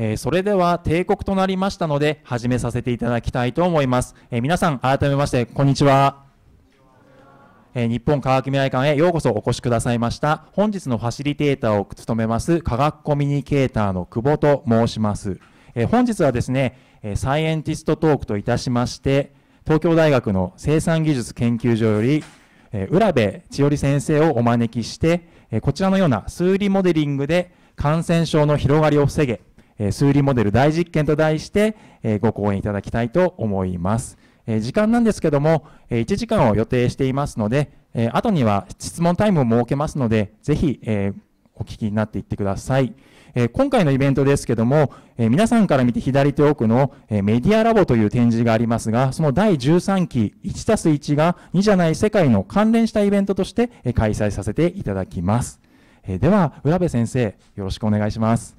えー、それでは定刻となりましたので始めさせていただきたいと思います、えー、皆さん改めましてこんにちはえー、日本科学未来館へようこそお越しくださいました本日のファシリテーターを務めます科学コミュニケーターの久保と申します、え本日はですね、えサイエンティストトークといたしまして東京大学の生産技術研究所より浦部千織先生をお招きしてこちらのような数理モデリングで感染症の広がりを防げえ数理モデル大実験と題して、えご講演いただきたいと思います。え時間なんですけども、え1時間を予定していますので、え後には質問タイムを設けますので、ぜひ、えお聞きになっていってください。え今回のイベントですけども、え皆さんから見て左手奥の、えメディアラボという展示がありますが、その第13期1たす1が2じゃない世界の関連したイベントとして、え開催させていただきます。えでは、浦部先生、よろしくお願いします。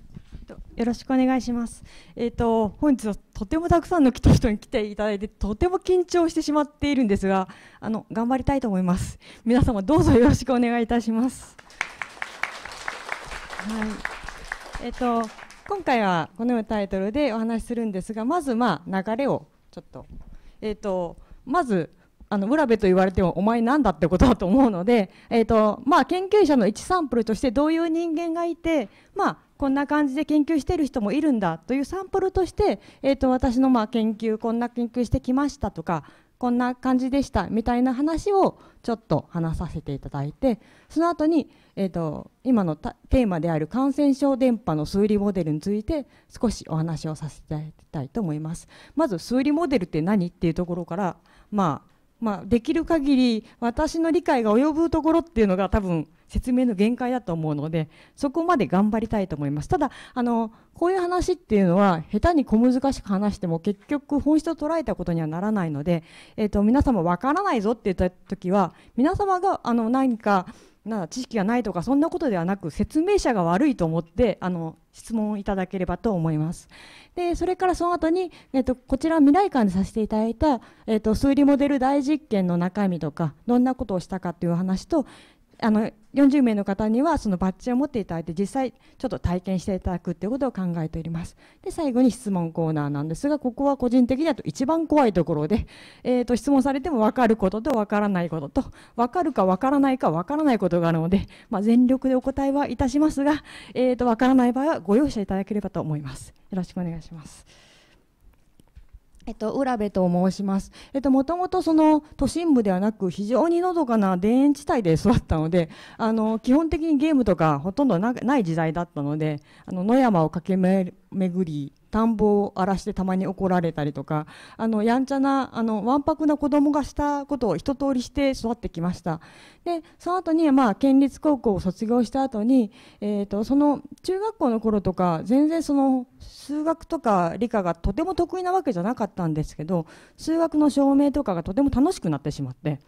とよろしくお願いします。えっ、ー、と本日はとてもたくさんの人た人に来ていただいてとても緊張してしまっているんですが、あの頑張りたいと思います。皆様どうぞよろしくお願いいたします。はい。えっ、ー、と今回はこのようなタイトルでお話しするんですが、まずまあ流れをちょっとえっ、ー、とまずあの浦部と言われてもお前なんだってことだと思うので、えーとまあ、研究者の1サンプルとしてどういう人間がいて、まあ、こんな感じで研究している人もいるんだというサンプルとして、えー、と私のま研究こんな研究してきましたとかこんな感じでしたみたいな話をちょっと話させていただいてその後に、えーと、今のテーマである感染症伝播の数理モデルについて少しお話をさせていただきたいと思いますまず数理モデルって何っていうところからまあまあ、できる限り私の理解が及ぶところっていうのが多分説明の限界だと思うのでそこまで頑張りたいと思いますただあのこういう話っていうのは下手に小難しく話しても結局本質を捉えたことにはならないので、えーと、と皆様わからないぞって言った時は皆様があの何かな知識がないとかそんなことではなく説明者が悪いと思ってあの質問いただければと思います。でそれからその後に、えっと、こちら未来館でさせていただいた、えっと、数理モデル大実験の中身とかどんなことをしたかという話とあの40名の方にはそのバッジを持っていただいて実際ちょっと体験していただくということを考えておりますで最後に質問コーナーなんですがここは個人的にはと一番怖いところで、えー、と質問されても分かることと分からないことと分かるか分からないか分からないことがあるので、まあ、全力でお答えはいたしますが、えー、と分からない場合はご容赦いただければと思いますよろしくお願いします。えっと、浦部と申します。えっと、もともとその都心部ではなく非常にのどかな田園地帯で育ったので、あの、基本的にゲームとかほとんどない時代だったので、あの、野山を駆け巡り、田んぼを荒らしてたまに怒られたりとかあのやんちゃなあのわんぱくな子供がしたことを一通りして育ってきましたでその後にまあ県立高校を卒業した後に、えーと、とその中学校の頃とか全然その数学とか理科がとても得意なわけじゃなかったんですけど数学の証明とかがとても楽しくなってしまって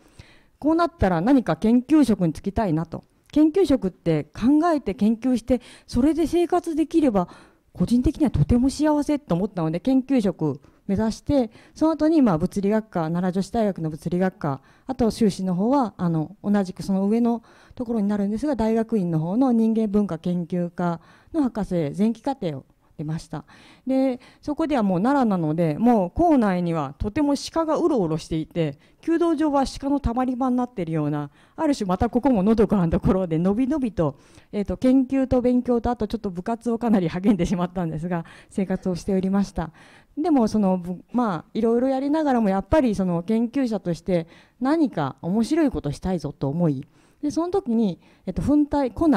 こうなったら何か研究職に就きたいなと研究職って考えて研究してそれで生活できれば個人的にはとても幸せと思ったので研究職目指してその後にまに物理学科奈良女子大学の物理学科あと修士の方はあの同じくその上のところになるんですが大学院の方の人間文化研究科の博士前期課程をいましたでそこではもう奈良なのでもう校内にはとても鹿がうろうろしていて弓道場は鹿のたまり場になっているようなある種またここものどかなところでのびのびと,、えーと、研究と勉強とあとちょっと部活をかなり励んでしまったんですが生活をしておりましたでもそのまあいろいろやりながらもやっぱりその研究者として何か面白いことしたいぞと思いでその時に、えーと粉体粉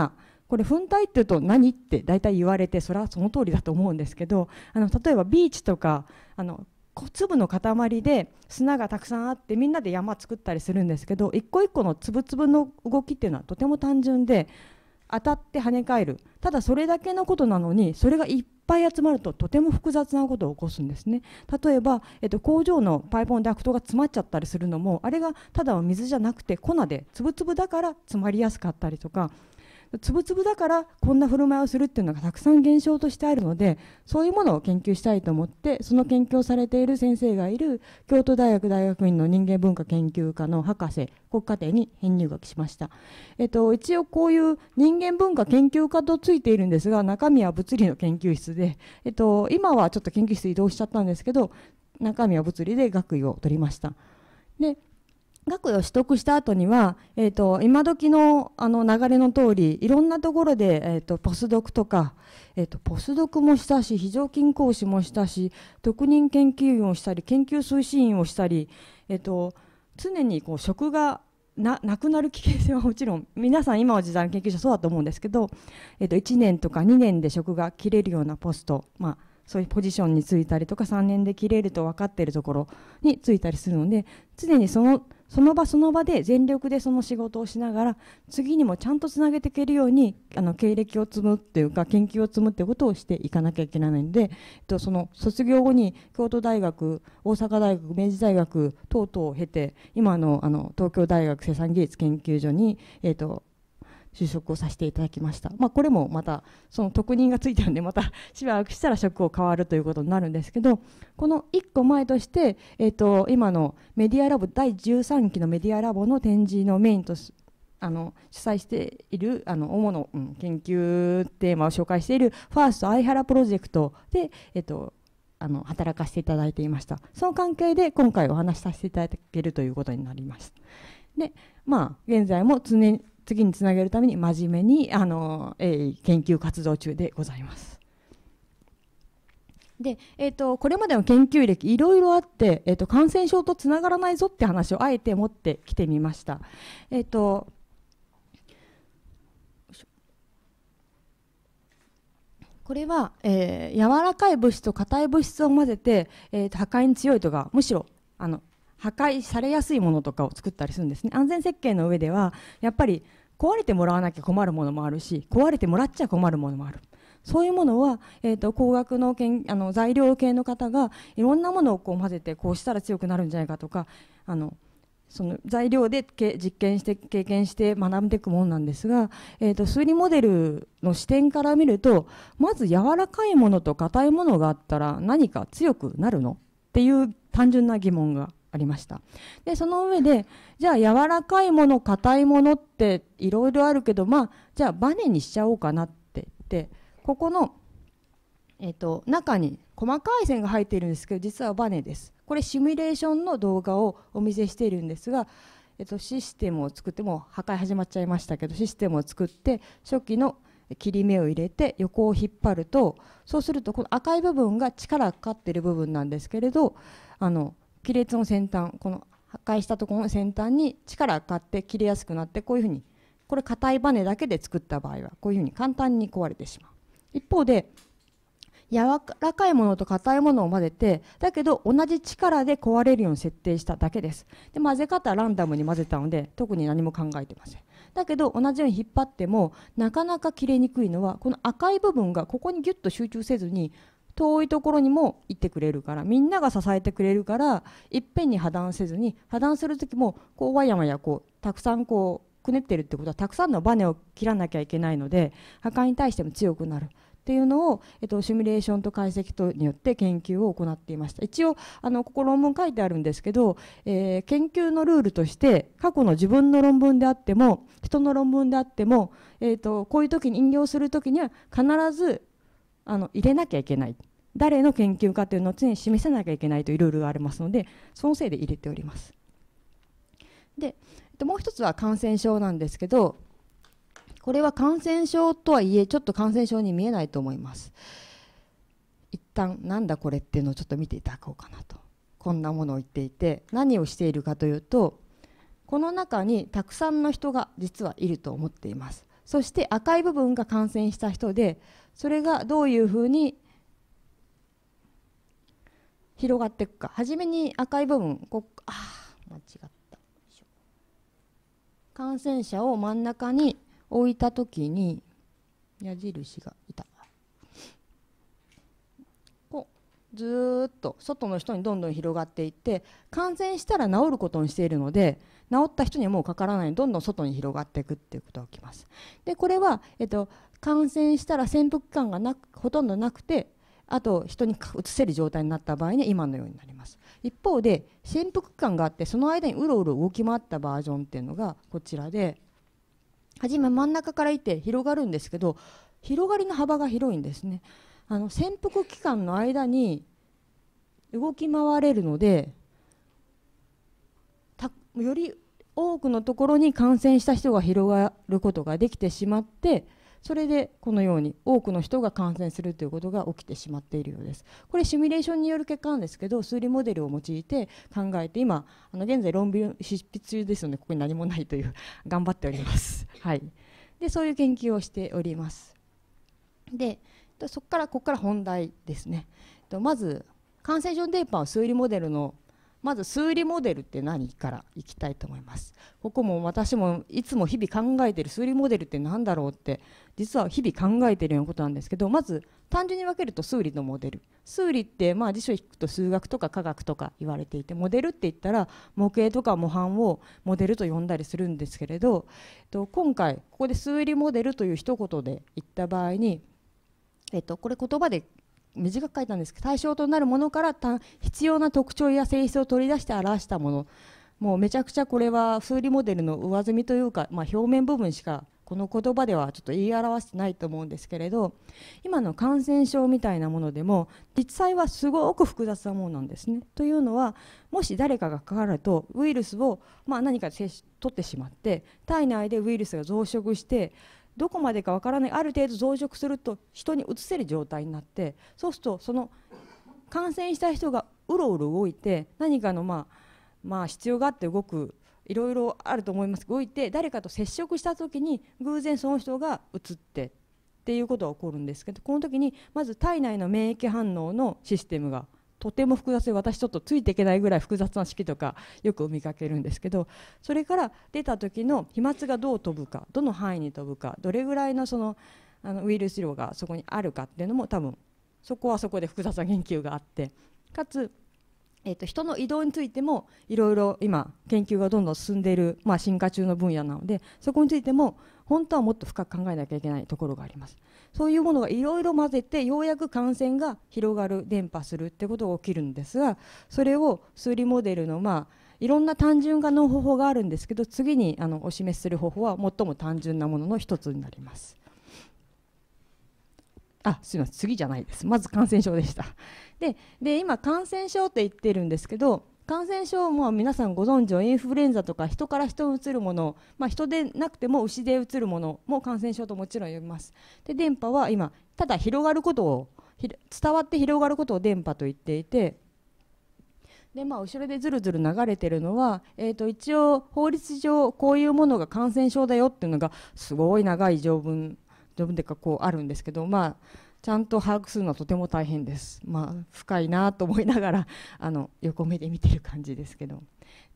これ噴体っていうと何って大体言われてそれはその通りだと思うんですけどあの例えばビーチとかあの粒の塊で砂がたくさんあってみんなで山作ったりするんですけど一個一個の粒々の動きっていうのはとても単純で当たって跳ね返るただそれだけのことなのにそれがいっぱい集まるととても複雑なことを起こすんですね例えば、えっと、工場のパイプのダクトが詰まっちゃったりするのもあれがただの水じゃなくて粉で粒々だから詰まりやすかったりとかつぶつぶだからこんな振る舞いをするっていうのがたくさん現象としてあるのでそういうものを研究したいと思ってその研究をされている先生がいる京都大学大学院の人間文化研究科の博士国家庭に編入学しました、えっと、一応こういう人間文化研究科とついているんですが中身は物理の研究室で、えっと、今はちょっと研究室移動しちゃったんですけど中身は物理で学位を取りました。で学位を取得した後には、えーと、今時のあの流れの通りいろんなところで、えーと、ポスドクとか、えーと、ポスドクもしたし非常勤講師もしたし特任研究員をしたり研究推進員をしたり、えー、と常にこう職がななくなる危険性はもちろん皆さん今は時代の研究者そうだと思うんですけど、えー、と1年とか2年で職が切れるようなポスト、まあ、そういうポジションについたりとか3年で切れると分かっているところについたりするので常にそのその場その場で全力でその仕事をしながら次にもちゃんとつなげていけるようにあの経歴を積むっていうか研究を積むってことをしていかなきゃいけないんで、えっと、その卒業後に京都大学大阪大学明治大学等々を経て今のあの東京大学生産技術研究所に、えっと、就職をさせていただきました、まあ、これもまたその特任がついてるんでまた しばらくしたら職を変わるということになるんですけどこの1個前として、えーと、今のメディアラボ第13期のメディアラボの展示のメインとあの主催しているあの主の、うん、研究テーマを紹介しているファースト相原プロジェクトで、えー、と、あの働かせていただいていましたその関係で今回お話しさせていただけるということになりますでまあ現在も常次につなげるために真面目にあの、えー、研究活動中でございます。で、えーと、これまでの研究歴いろいろあって、えーと、感染症とつながらないぞって話をあえて持ってきてみました。えーと、とこれは、えー、柔らかい物質と硬い物質を混ぜて、えー、と破壊に強いとかむしろあの破壊されやすいものとかを作ったりするんですね安全設計の上ではやっぱり壊れてもらわなきゃ困るものもあるし壊れてもらっちゃ困るものもあるそういうものは、えーと、工学のけんあの材料系の方がいろんなものをこう混ぜてこうしたら強くなるんじゃないかとかあのその材料で実験して経験して学んでいくものなんですが、えーと数理モデルの視点から見るとまず柔らかいものと硬いものがあったら何か強くなるのっていう単純な疑問がありましたでその上でじゃあ柔らかいもの硬いものっていろいろあるけどまあじゃあバネにしちゃおうかなって言ってここの、えっと、中に細かい線が入っているんですけど実はバネですこれシミュレーションの動画をお見せしているんですが、えっと、システムを作っても破壊始まっちゃいましたけどシステムを作って初期の切り目を入れて横を引っ張るとそうするとこの赤い部分が力がかかっている部分なんですけれどあの亀裂の先端この破壊したところの先端に力がかかって切れやすくなってこういうふうにこれ硬いバネだけで作った場合はこういうふうに簡単に壊れてしまう一方で柔らかいものと硬いものを混ぜてだけど同じ力で壊れるように設定しただけですで混ぜ方ランダムに混ぜたので特に何も考えてませんだけど同じように引っ張ってもなかなか切れにくいのはこの赤い部分がここにギュッと集中せずに遠いところにも行ってくれるからみんなが支えてくれるからいっぺんに破断せずに破断する時もこうわやわやこうたくさんこうくねってるってことはたくさんのバネを切らなきゃいけないので破壊に対しても強くなる。っていうのを、えっと、シミュレーションと解析とによって研究を行っていました一応あのここ論文書いてあるんですけど、えー、研究のルールとして過去の自分の論文であっても人の論文であっても、えーとこういう時に引用する時には必ずあの入れなきゃいけない誰の研究かというのを常に示さなきゃいけないというルールがありますのでそのせいで入れております。でもう一つは感染症なんですけどこれは感染症とはいえちょっと感染症に見えないと思います。一旦なんだこれっていうのをちょっと見ていただこうかなとこんなものを言っていて何をしているかというとこの中にたくさんの人が実はいると思っています。そして赤い部分が感染した人でそれがどういうふうに広がっていくか初めに赤い部分こあ間違った感染者を真ん中に置いた時に矢印がいたこうずっと外の人にどんどん広がっていって感染したら治ることにしているので治った人にはもうかからないどんどん外に広がっていくっていうことが起きます。でこれは、えっと、感染したら潜伏期間がなくほとんどなくてあと人にうつせる状態になった場合に、今のようになります一方で潜伏期間があってその間にうろうろ動き回ったバージョンっていうのがこちらで初め真ん中からいて広がるんですけど広がりの幅が広いんですねあの潜伏期間の間に動き回れるのでより多くのところに感染した人が広がることができてしまってそれでこのように多くの人が感染するということが起きてしまっているようですこれシミュレーションによる結果なんですけど数理モデルを用いて考えて今あの現在論文執筆中ですのでここに何もないという頑張っております、はい、でそういう研究をしておりますでそこからここから本題ですねまず感染症ータを数理モデルのまず数理モデルって何からいきたいと思いますここも私もいつも日々考えてる数理モデルって何だろうって実は日々考えてるようなことなんですけどまず単純に分けると数理のモデル数理ってまあ辞書引くと数学とか科学とか言われていてモデルって言ったら模型とか模範をモデルと呼んだりするんですけれど、えっと、今回ここで数理モデルという一言で言った場合にえっと、これ言葉で短く書いたんですけど対象となるものから必要な特徴や性質を取り出して表したものもうめちゃくちゃこれは数理モデルの上積みというか、まあ、表面部分しかこの言葉ではちょっと言い表してないと思うんですけれど今の感染症みたいなものでも実際はすごく複雑なものなんですね。というのはもし誰かがかかるとウイルスを、まあ、何か取ってしまって体内でウイルスが増殖してどこまでかわからないある程度増殖すると人にうつせる状態になってそうするとその感染した人がうろうろ動いて何かのまあまあ必要があって動くいろいろあると思います動いて誰かと接触した時に偶然その人がうつってっていうことが起こるんですけどこの時にまず体内の免疫反応のシステムがとても複雑で私ちょっとついていけないぐらい複雑な式とかよく見かけるんですけどそれから出た時の飛沫がどう飛ぶかどの範囲に飛ぶかどれぐらいのそのあのウイルス量がそこにあるかっていうのも多分そこはそこで複雑な研究があってかつえーと、人の移動についてもいろいろ今研究がどんどん進んでいる、まあ、進化中の分野なのでそこについても本当はもっと深く考えなきゃいけないところがありますそういうものがいろいろ混ぜてようやく感染が広がる伝播するってことが起きるんですがそれを数理モデルのまあいろんな単純化の方法があるんですけど次にあのお示しする方法は最も単純なものの一つになります。あすいません次じゃないですまず感染症でしたでで今感染症って言ってるんですけど感染症も皆さんご存知のインフルエンザとか人から人にうつるもの、まあ、人でなくても牛でうつるものも感染症ともちろん呼びますで電波は今ただ広がることを伝わって広がることを電波と言っていてで、まあ、後ろでずるずる流れてるのは、えー、と一応法律上こういうものが感染症だよっていうのがすごい長い条文条文というかこうあるんですけどまあちゃんと把握するのはとても大変です、まあ、深いなと思いながら あの横目で見てる感じですけど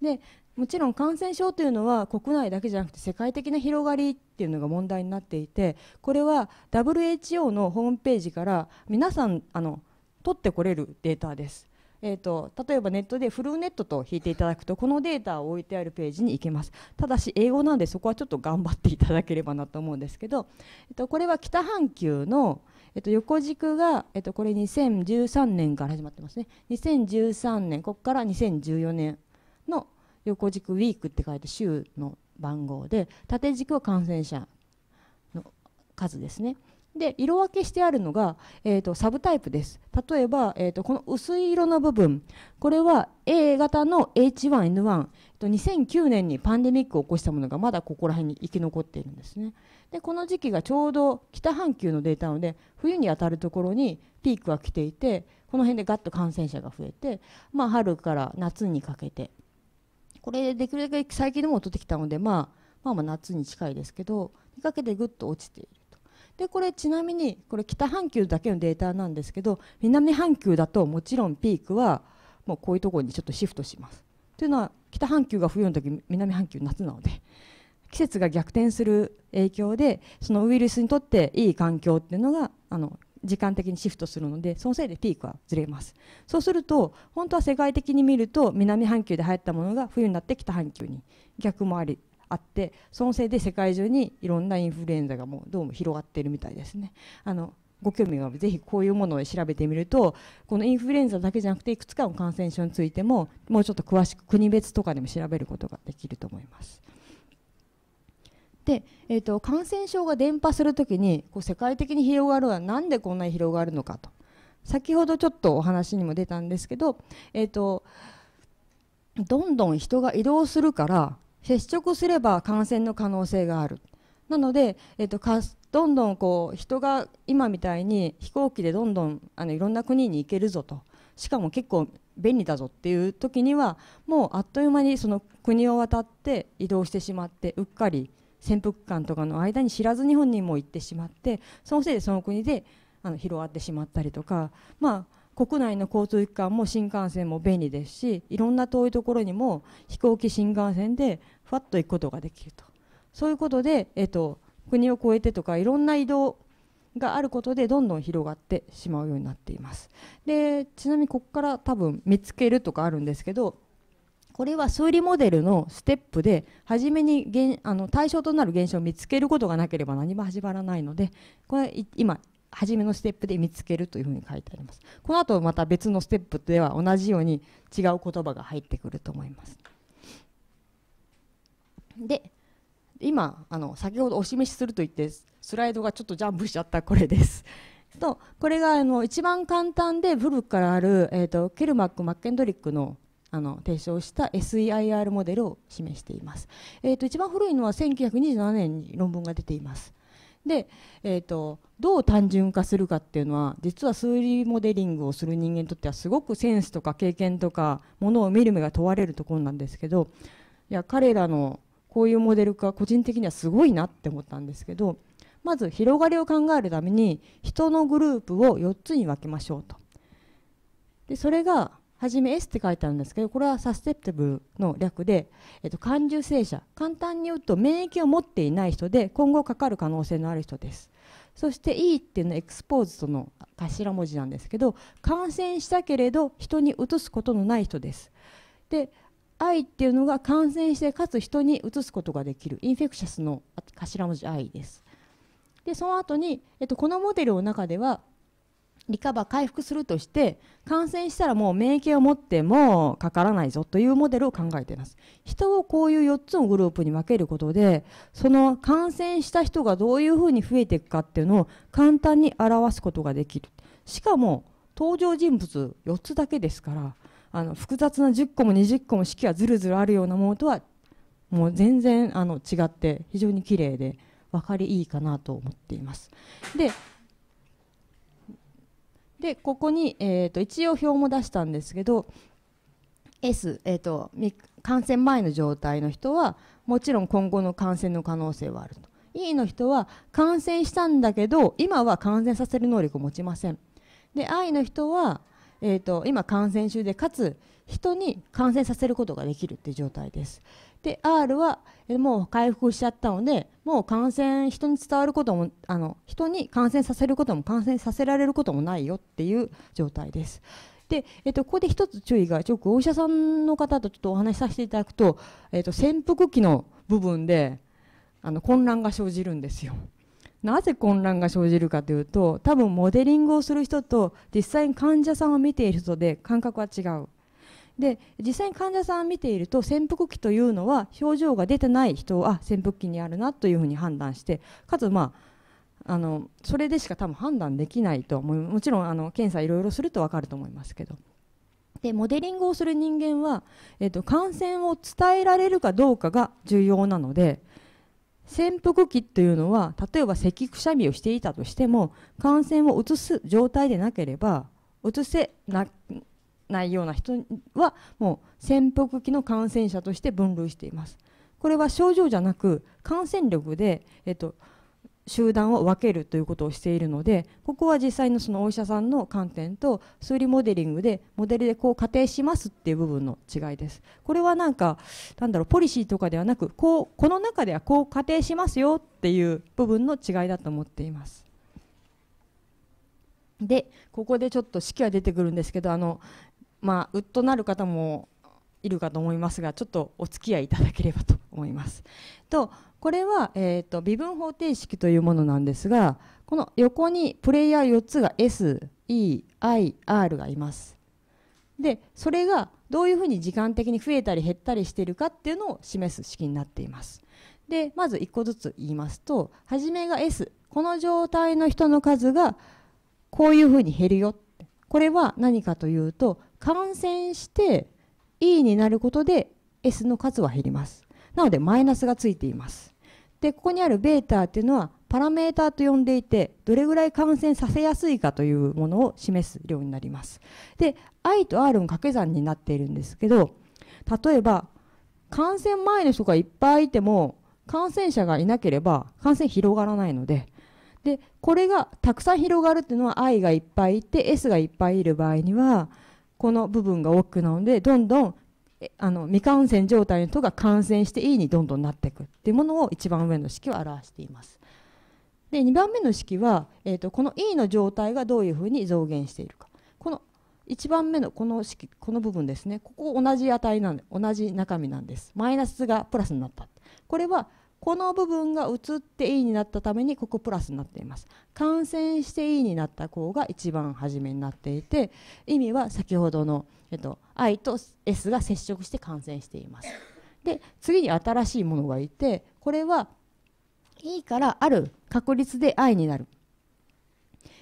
でもちろん感染症というのは国内だけじゃなくて世界的な広がりっていうのが問題になっていてこれは WHO のホームページから皆さんあの取ってこれるデータです。えーと、例えばネットでフルーネットと引いていただくとこのデータを置いてあるページに行けますただし英語なんでそこはちょっと頑張っていただければなと思うんですけど、えー、とこれは北半球の、えっと、横軸が、えっと、これ2013年から始まってますね2013年ここから2014年の横軸ウィークって書いて週の番号で縦軸は感染者の数ですねで色分けしてあるのが、えーと、サブタイプです例えば、えーと、この薄い色の部分これは A 型の H1N1、と2009年にパンデミックを起こしたものがまだここら辺に生き残っているんですねでこの時期がちょうど北半球のデータなので冬に当たるところにピークが来ていてこの辺でガッと感染者が増えて、まあ、春から夏にかけてこれできるだけ最近でも取ってきたので、まあ、まあまあ夏に近いですけどにかけてぐっと落ちているとでこれちなみにこれ北半球だけのデータなんですけど南半球だともちろんピークはもうこういうところにちょっとシフトしますというのは北半球が冬の時南半球夏なので季節が逆転する影響でそのウイルスにとっていい環境っていうのがあの時間的にシフトするのでそのせいでピークはずれますそうすると本当は世界的に見ると南半球で流行ったものが冬になって北半球に逆もありあってそのせいで世界中にいろんなインフルエンザがもうどうも広がっているみたいですねあのご興味があぜひこういうものを調べてみるとこのインフルエンザだけじゃなくていくつかの感染症についてももうちょっと詳しく国別とかでも調べることができると思います。で、えーと、感染症が伝播するときにこう世界的に広がるのはなんでこんなに広がるのかと先ほどちょっとお話にも出たんですけど、えーと、どんどん人が移動するから接触すれば感染の可能性がある。なので、えーと、かどんどんこう人が今みたいに飛行機でどんどんあのいろんな国に行けるぞとしかも結構便利だぞっていう時にはもうあっという間にその国を渡って移動してしまってうっかり潜伏間とかの間に知らず日本にも行ってしまってそのせいでその国であの広がってしまったりとか、まあ、国内の交通機関も新幹線も便利ですしいろんな遠いところにも飛行機新幹線でふわっと行くことができるとそういうことで、えっと、国を越えてとかいろんな移動があることでどんどん広がってしまうようになっていますでちなみにここから多分見つけるとかあるんですけどこれは数理モデルのステップで初めに現あの対象となる現象を見つけることがなければ何も始まらないのでこれ今初めのステップで見つけるというふうに書いてありますこの後また別のステップでは同じように違う言葉が入ってくると思いますで今あの先ほどお示しすると言ってスライドがちょっとジャンプしちゃったこれですとこれがあの一番簡単で古くからある、えーと、とケルマック・マッケンドリックのあの提唱した SEIR モデルを示しています、えーと、一番古いのは1927年に論文が出ていますで、えーと、とどう単純化するかっていうのは実は数理モデリングをする人間にとってはすごくセンスとか経験とかものを見る目が問われるところなんですけどいや彼らのこういうモデル化個人的にはすごいなって思ったんですけどまず広がりを考えるために人のグループを4つに分けましょうとでそれがはじめ S って書いてあるんですけどこれはサステプティブの略で、えっと、感受性者簡単に言うと免疫を持っていない人で今後かかる可能性のある人ですそして E っていうのはエクスポーズとの頭文字なんですけど感染したけれど人にうつすことのない人ですで I っていうのが感染してかつ人にうつすことができるインフェクシャスの頭文字 I ですでその後に、えっと、このモデルの中ではリカバー回復するとして感染したらもう免疫を持ってもかからないぞというモデルを考えています人をこういう4つのグループに分けることでその感染した人がどういうふうに増えていくかっていうのを簡単に表すことができるしかも登場人物4つだけですからあの複雑な10個も20個も式がずるずるあるようなものとはもう全然あの違って非常に綺麗で分かりいいかなと思っています。ででここに、えーと、一応表も出したんですけど S、えーと、感染前の状態の人はもちろん今後の感染の可能性はあると E の人は感染したんだけど今は感染させる能力を持ちませんで I の人は、えーと、と今感染中でかつ人に感染させることができるって状態です。で R はもう回復しちゃったのでもう感染人に伝わることもあの人に感染させることも感染させられることもないよっていう状態です。で、えっと、ここで一つ注意が、ちょっとお医者さんの方とちょっとお話しさせていただくと、えっと、潜伏期の部分であの混乱が生じるんですよ。なぜ混乱が生じるかというと多分モデリングをする人と実際に患者さんを見ている人で感覚は違うで実際に患者さんを見ていると潜伏期というのは症状が出てない人は潜伏期にあるなというふうに判断してかつまああのそれでしか多分判断できないと思うもちろんあの検査いろいろすると分かると思いますけどでモデリングをする人間は、えー、っと、感染を伝えられるかどうかが重要なので潜伏期というのは例えば咳くしゃみをしていたとしても感染を移す状態でなければ移せなないような人はもう潜伏期の感染者として分類しています。これは症状じゃなく感染力で、えっと、集団を分けるということをしているのでここは実際のそのお医者さんの観点と数理モデリングでモデルでこう仮定しますっていう部分の違いですこれはなんかなんだろうポリシーとかではなくこうこの中ではこう仮定しますよっていう部分の違いだと思っていますでここでちょっと式が出てくるんですけどあの、まあ、うっとなる方もいるかと思いますがちょっとお付き合いいただければと思います。とこれは、えーと、微分方程式というものなんですがこの横にプレイヤー4つが SEIR がいます。でそれがどういうふうに時間的に増えたり減ったりしているかっていうのを示す式になっています。でまず1個ずつ言いますと初めが S この状態の人の数がこういうふうに減るよこれは何かというと感染して E になることで S の数は減りますなのでマイナスがついていますでここにある β っていうのはパラメーターと呼んでいてどれぐらい感染させやすいかというものを示す量になりますで i と r の掛け算になっているんですけど例えば感染前の人がいっぱいいても感染者がいなければ感染広がらないのででこれがたくさん広がるっていうのは i がいっぱいいて s がいっぱいいる場合にはこの部分が多くなるのでどんどんあの未感染状態の人が感染して E にどんどんなっていくっていうものを一番上の式は表しています。で2番目の式は、えーと、とこの E の状態がどういうふうに増減しているかこの1番目のこの式この部分ですねここ同じ値なんで同じ中身なんですマイナスがプラスになったこれはこの部分が移って E になったためにここプラスになっています感染して E になった項が一番初めになっていて意味は先ほどの、えっと、I と S が接触して感染していますで次に新しいものがいてこれは E からある確率で I になる、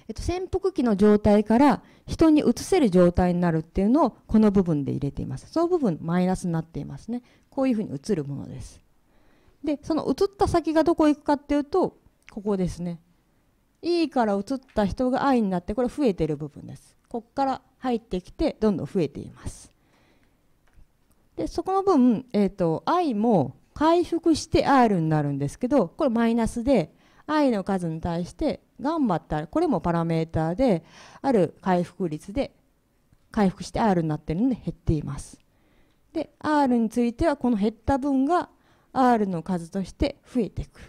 えっと、潜伏期の状態から人に移せる状態になるっていうのをこの部分で入れていますその部分マイナスになっていますねこういうふうに移るものですでその移った先がどこ行くかっていうとここですね E から移った人が I になってこれ増えてる部分ですここから入ってきてどんどん増えていますでそこの分、えーと、I も回復して R になるんですけどこれマイナスで I の数に対して頑張ったこれもパラメーターである回復率で回復して R になってるので減っていますで R についてはこの減った分が R の数として増えていく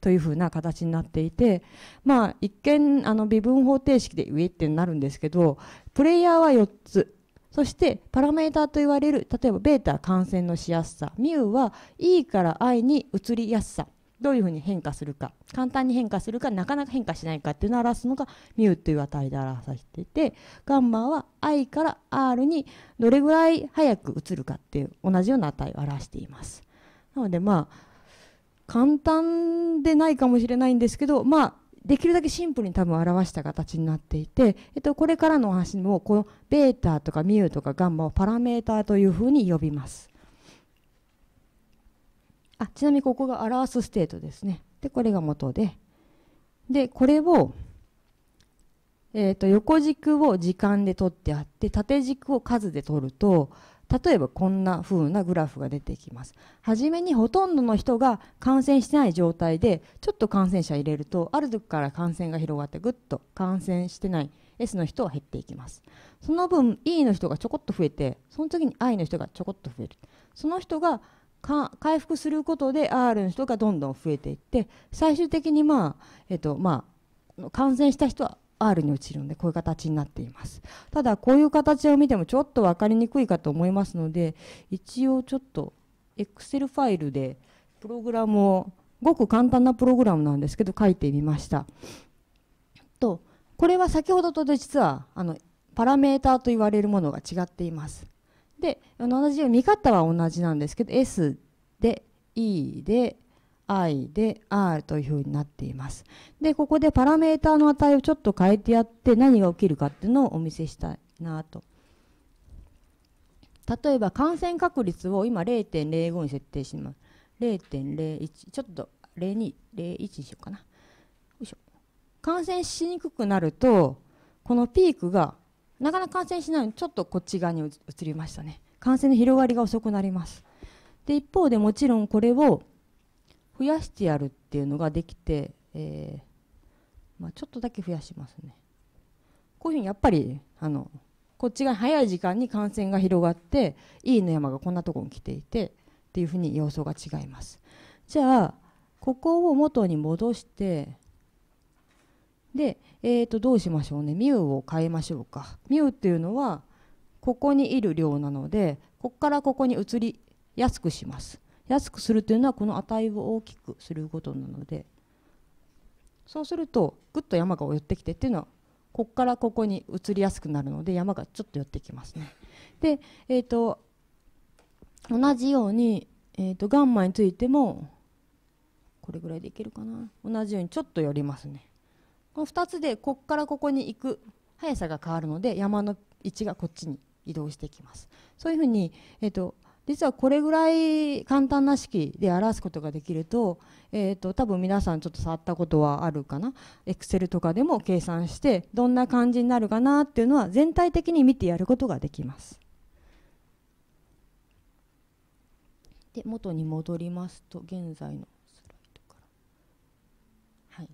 というふうな形になっていて、まあ、一見あの微分方程式で上ってなるんですけどプレイヤーは4つそしてパラメータと言われる例えば β 感染のしやすさ μ は E から I に移りやすさどういうふうに変化するか簡単に変化するかなかなか変化しないかっていうのを表すのが μ という値で表されていてガンマは i から r にどれぐらい早く移るかっていう同じような値を表しています。なのでまあ簡単でないかもしれないんですけどまあできるだけシンプルに多分表した形になっていて、えっと、これからのお話もこのベータとかミューとかガンマをパラメーターというふうに呼びます。あちなみにここが表すステートですね。でこれが元で。でこれを、えー、と横軸を時間で取ってあって縦軸を数で取ると例えばこんな風なグラフが出てきます初めにほとんどの人が感染してない状態でちょっと感染者入れるとある時から感染が広がってぐっと感染してない S の人は減っていきますその分 E の人がちょこっと増えてその次に I の人がちょこっと増えるその人が回復することで R の人がどんどん増えていって最終的にまあえっ、とまあ感染した人は R に落ちるのでこういう形になっていますただこういう形を見てもちょっと分かりにくいかと思いますので一応ちょっと Excel ファイルでプログラムをごく簡単なプログラムなんですけど書いてみましたとこれは先ほどと実はあのパラメーターと言われるものが違っていますで同じように見方は同じなんですけど S で E で i で r というふうになっています。で、ここでパラメータの値をちょっと変えてやって何が起きるかっていうのをお見せしたいなと。例えば感染確率を今0.05に設定します。0.01ちょっと0201にしようかな。よいしょ。感染しにくくなるとこのピークがなかなか感染しないのにちょっとこっち側に移りましたね。感染の広がりが遅くなります。で一方でもちろんこれを増やしてやるっていうのができて、えー、まあ、ちょっとだけ増やしますね。こういうふうにやっぱりあのこっちが早い時間に感染が広がっていいの山がこんなとこに来ていてっていうふうに様相が違います。じゃあここを元に戻してで、えー、とどうしましょうねミュウを変えましょうか。ミュウっていうのはここにいる量なのでここからここに移りやすくします。安くするというのはこの値を大きくすることなのでそうするとぐっと山が寄ってきてっていうのはここからここに移りやすくなるので山がちょっと寄ってきますね。で、えーと、同じように、えーと、ガンマについてもこれぐらいでいけるかな同じようにちょっと寄りますね。この2つでここからここに行く速さが変わるので山の位置がこっちに移動してきます。そういうふうに、えーと実はこれぐらい簡単な式で表すことができると,、えーと、多分皆さんちょっと触ったことはあるかな Excel とかでも計算してどんな感じになるかなっていうのは全体的に見てやることができます。で元に戻りますと現在のスライドからはい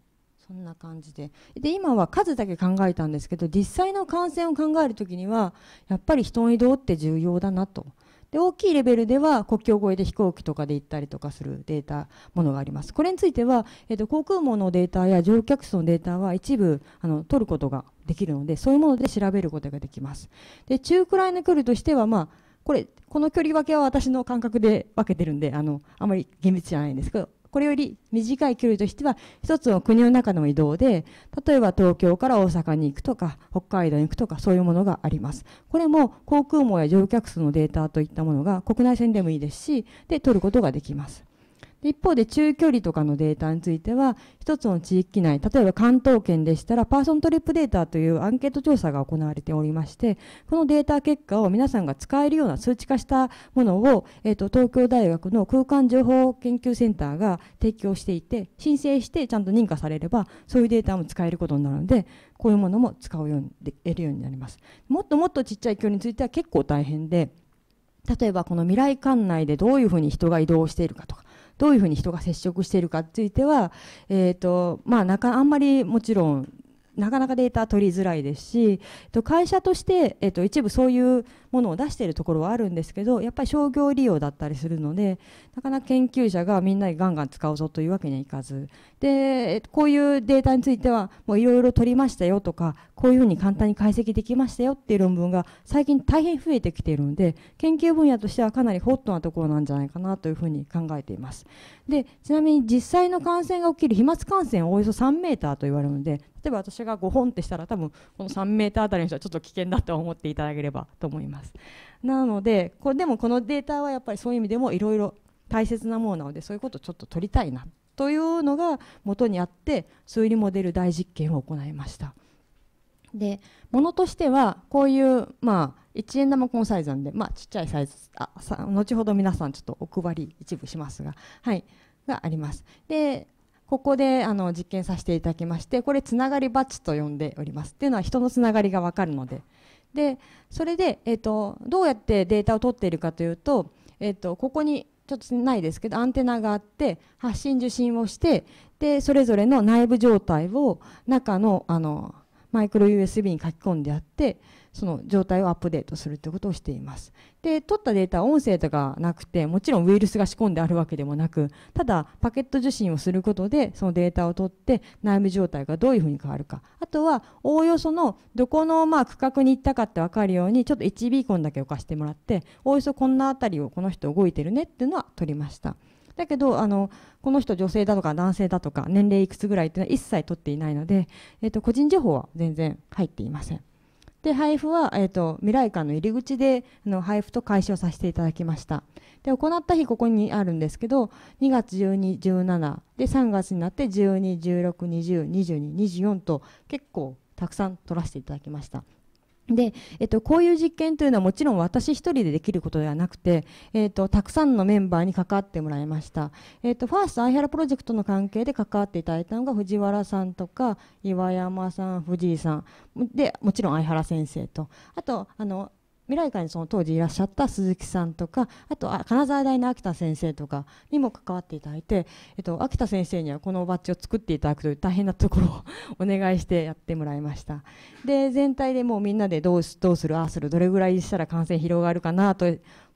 そんな感じでで今は数だけ考えたんですけど実際の感染を考える時にはやっぱり人の移動って重要だなと。で大きいレベルでは国境越えで飛行機とかで行ったりとかするデータものがありますこれについては、えーと、航空網のデータや乗客数のデータは一部あの取ることができるのでそういうもので調べることができますで中くらいの距離としてはまあこれこの距離分けは私の感覚で分けてるんであのあまり厳密じゃないんですけどこれより短い距離としては一つの国の中の移動で例えば東京から大阪に行くとか北海道に行くとかそういうものがありますこれも航空網や乗客数のデータといったものが国内線でもいいですしで取ることができます一方で中距離とかのデータについては一つの地域内例えば関東圏でしたらパーソントリップデータというアンケート調査が行われておりましてこのデータ結果を皆さんが使えるような数値化したものを、えーと東京大学の空間情報研究センターが提供していて申請してちゃんと認可されればそういうデータも使えることになるのでこういうものも使うようにで得るようになります。もっともっとちっちゃい距離については結構大変で例えばこの未来館内でどういうふうに人が移動しているかとかどういうふうに人が接触しているかについては、えーとまあ、なかあんまりもちろんなかなかデータ取りづらいですし会社として、えっと一部そういうものを出しているところはあるんですけどやっぱり商業利用だったりするのでなかなか研究者がみんなにガンガン使うぞというわけにはいかずでこういうデータについてはいろいろ取りましたよとかこういうふうに簡単に解析できましたよっていう論文が最近大変増えてきているので研究分野としてはかなりホットなところなんじゃないかなというふうに考えています。でちなみに実際の感染が起きる飛沫感染はおよそ3メーターと言われるので例えば私が5本ってしたら多分この3メーターあたりの人はちょっと危険だと思っていただければと思います。ますなのでこでもこのデータはやっぱりそういう意味でもいろいろ大切なものなのでそういうことをちょっと取りたいなというのが元にあって数理モデル大実験を行いましたでものとしてはこういうまあ1円玉コンサイズなんでまあちっちゃいサイズあさ後ほど皆さんちょっとお配り一部しますがはいがありますでここであの実験させていただきましてこれつながりバッジと呼んでおりますっていうのは人のつながりが分かるのででそれで、えーと、どうやってデータを取っているかというと,、えーと、とここにちょっとないですけどアンテナがあって発信受信をしてでそれぞれの内部状態を中のあのマイクロ USB に書き込んであってその状態をアップデートするということをしています。で取ったデータは音声とかなくてもちろんウイルスが仕込んであるわけでもなくただパケット受信をすることでそのデータを取って内部状態がどういうふうに変わるかあとはおおよそのどこのまあ区画に行ったかって分かるようにちょっと1ビーコンだけ置かしてもらっておおよそこんな辺りをこの人動いてるねっていうのは取りました。だけどあのこの人女性だとか男性だとか年齢いくつぐらいっていうのは一切取っていないので、えー、と個人情報は全然入っていません。で配布は、えーと、未来館の入り口であの配布と開始をさせていただきましたで行った日ここにあるんですけど2月1217で3月になって1216202224と結構たくさん取らせていただきましたで、えっと、こういう実験というのはもちろん私1人でできることではなくて、えっと、たくさんのメンバーに関わってもらいました。えっと、ファーストアイハラプロジェクトの関係で関わっていただいたのが藤原さんとか岩山さん、藤井さん、で、もちろん相原先生と、あと、あの、未来館にその当時いらっしゃった鈴木さんとかあと金沢大の秋田先生とかにも関わっていただいて、えっと、秋田先生にはこのバッジを作っていただくという大変なところを お願いしてやってもらいましたで全体でもうみんなでどうするああするどれぐらいしたら感染広がるかなと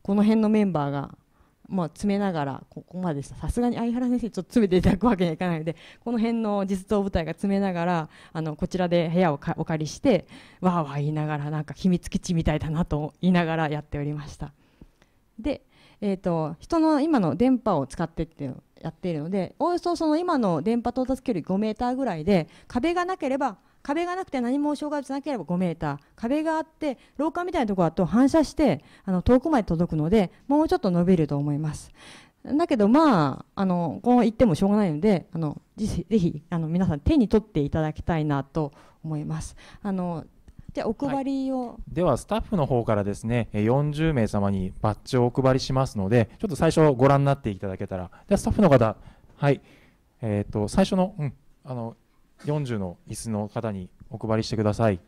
この辺のメンバーがまあ、詰めながらここまでさすがに相原先生ちょっと詰めていただくわけにはいかないのでこの辺の実動部隊が詰めながらあのこちらで部屋をお借りしてわーわー言いながらなんか秘密基地みたいだなと言いながらやっておりました。で、えーと、人の今の電波を使ってっていうやっているのでおよそその今の電波到達距離5メーターぐらいで壁がなければ壁がなくて何も障害物なければ5メーター壁があって廊下みたいなところだと反射してあの遠くまで届くのでもうちょっと伸びると思います。だけどまああのこう言ってもしょうがないのであのぜひぜひあの皆さん手に取っていただきたいなと思います。あのじゃお配りを、はい、ではスタッフの方からですね40名様にバッジをお配りしますのでちょっと最初ご覧になっていただけたらではスタッフの方はいえっ、ー、と最初の,、うん、あの40の椅子の方にお配りしてください。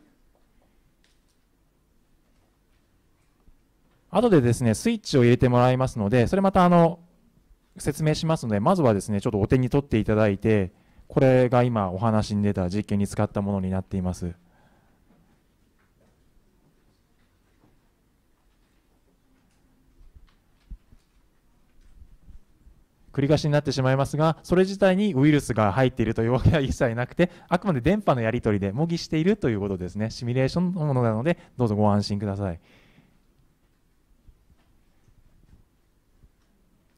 後でですね、スイッチを入れてもらいますので、それまたあの、説明しますので、まずはですね、ちょっとお手に取っていただいて、これが今お話に出た実験に使ったものになっています。繰り返しになってしまいますが、それ自体にウイルスが入っているというわけは一切なくて、あくまで電波のやり取りで模擬しているということですね。シミュレーションのものなので、どうぞご安心ください。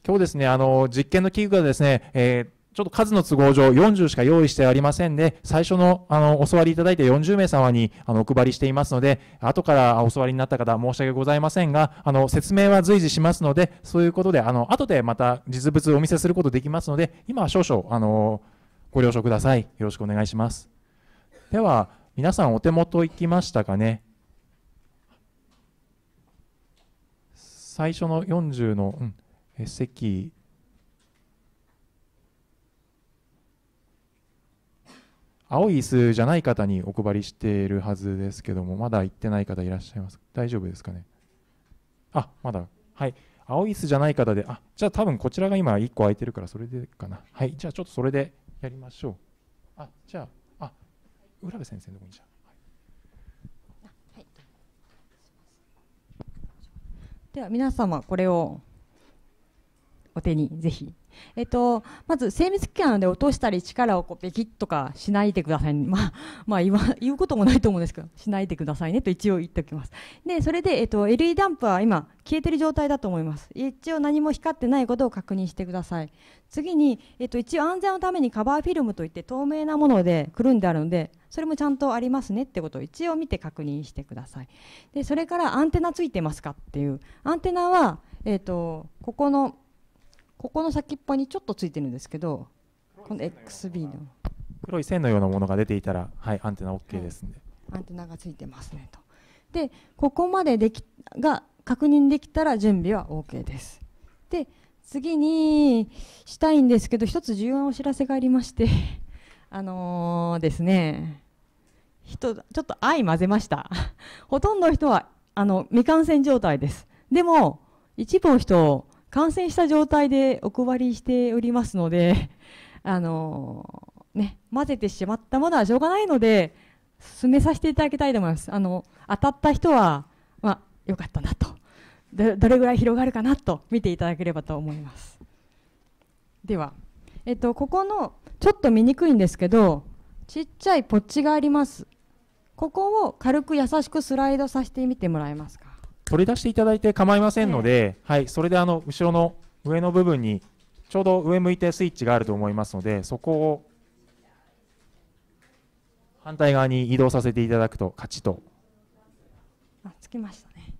今日ですね、あの、実験の器具がですね、えーちょっと数の都合上40しか用意してありませんで、最初のあのお座りいただいて40名様にあのお配りしていますので、後からお座りになった方申し訳ございませんが、あの説明は随時しますので、そういうことで、あの後でまた実物をお見せすることできますので、今は少々あのご了承ください。よろしくお願いします。では、皆さんお手元行きましたかね。最初の40の、うん、席青い椅子じゃない方にお配りしているはずですけども、まだ行ってない方いらっしゃいます大丈夫ですかねあ、まだ。はい。青い椅子じゃない方で、あ、じゃあ多分こちらが今1個空いてるから、それでかな。はい。じゃあちょっとそれでやりましょう。あ、じゃあ、あ、浦部先生のとこにじゃあ、はい。では皆様、これをお手にぜひえっと、まず精密機械なので落としたり力をこうベキッとかしないでください、ね、まあ、まあ、言わ言うこともないと思うんですけどしないでくださいねと一応言っておきますでそれで、えっと、LED ダンプは今消えてる状態だと思います一応何も光ってないことを確認してください次に、えっと、一応安全のためにカバーフィルムといって透明なものでくるんであるのでそれもちゃんとありますねってことを一応見て確認してくださいでそれからアンテナついてますかっていうアンテナは、えっと、ここのここの先っぽにちょっとついてるんですけどこの XB の黒い線のようなものが出ていたら、はい、アンテナ OK ですので、はい、アンテナがついてますねとでここまでできが確認できたら準備は OK ですで次にしたいんですけど一つ重要なお知らせがありまして あのー、ですね人ちょっと相混ぜましたほとんどの人はあの未感染状態ですでも一部の人感染した状態でお配りしておりますので、あのね、混ぜてしまったものはしょうがないので、進めさせていただきたいと思います。あの当たった人は、まあ、よかったなとど、どれぐらい広がるかなと見ていただければと思います。では、えっと、ここのちょっと見にくいんですけど、ちっちゃいポッチがあります。ここを軽く優しくスライドさせてみてもらえますか。取り出していただいて構いませんので、えー、はい、それであの後ろの上の部分にちょうど上向いてスイッチがあると思いますのでそこを反対側に移動させていただくと勝ちと。あつきましたね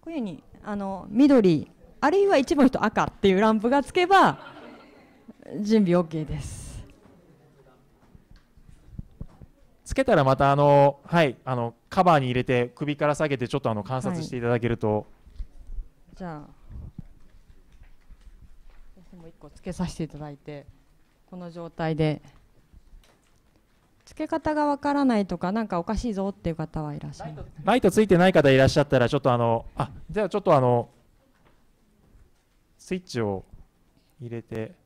こういうふうにあの緑あるいは一番人赤っていうランプがつけば準備 OK です。つけたらまたあの、はい、あのカバーに入れて首から下げてちょっとあの観察していただけると、はい、じゃあ私も1個つけさせていただいてこの状態でつけ方がわからないとか何かおかしいぞっていう方はいらっしゃいライトついてない方いらっしゃったらちょっとあのあじゃあちょっとあのスイッチを入れて。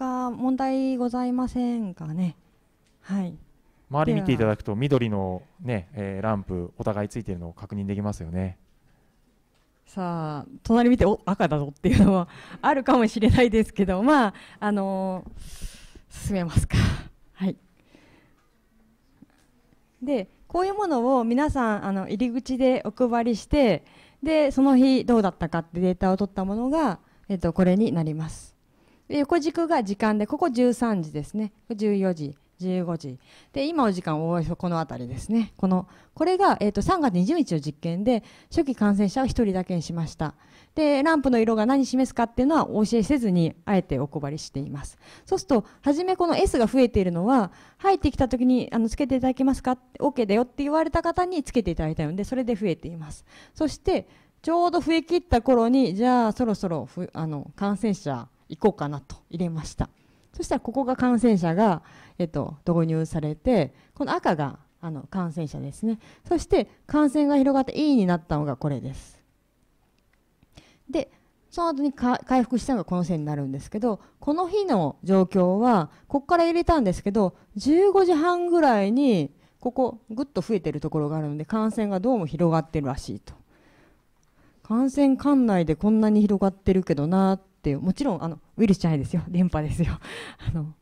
か問題ございませんかね。はい。周り見ていただくと緑のね、えー、ランプお互いついているのを確認できますよね。さあ隣見てお赤だぞっていうのはあるかもしれないですけど、まああのー、進めますか。はい。でこういうものを皆さんあの入り口でお配りして、でその日どうだったかってデータを取ったものがえっ、とこれになります。で横軸が時間でここ13時ですね14時15時で今の時間おおよそこの辺りですねこのこれが、えーと、3月20日の実験で初期感染者を1人だけにしましたでランプの色が何示すかっていうのはお教えせずにあえてお配りしていますそうすると初めこの S が増えているのは入ってきた時にあのつけていただけますか OK だよって言われた方につけていただいたのでそれで増えていますそしてちょうど増えきった頃にじゃあそろそろあの感染者行こうかなと入れましたそしたらここが感染者が、えっと、導入されてこの赤があの感染者ですねそして感染が広がって E になったのがこれですでその後に回復したのがこの線になるんですけどこの日の状況はここから入れたんですけど15時半ぐらいにここぐっと増えてるところがあるので感染がどうも広がってるらしいと感染管内でこんなに広がってるけどなっっていうもちろんあのウイルスじゃないですよ 電波ですよ あの